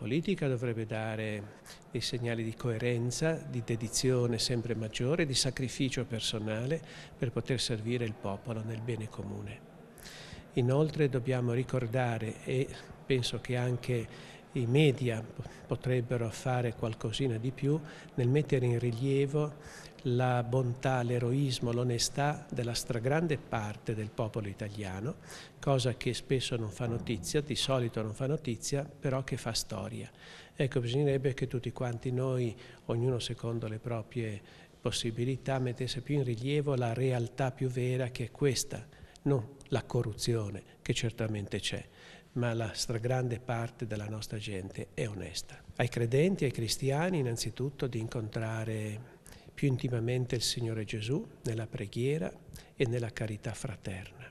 politica dovrebbe dare dei segnali di coerenza, di dedizione sempre maggiore, di sacrificio personale per poter servire il popolo nel bene comune. Inoltre dobbiamo ricordare e penso che anche i media potrebbero fare qualcosina di più nel mettere in rilievo la bontà, l'eroismo, l'onestà della stragrande parte del popolo italiano, cosa che spesso non fa notizia, di solito non fa notizia, però che fa storia. Ecco, bisognerebbe che tutti quanti noi, ognuno secondo le proprie possibilità, mettesse più in rilievo la realtà più vera che è questa, non la corruzione che certamente c'è ma la stragrande parte della nostra gente è onesta. Ai credenti, ai cristiani innanzitutto di incontrare più intimamente il Signore Gesù nella preghiera e nella carità fraterna.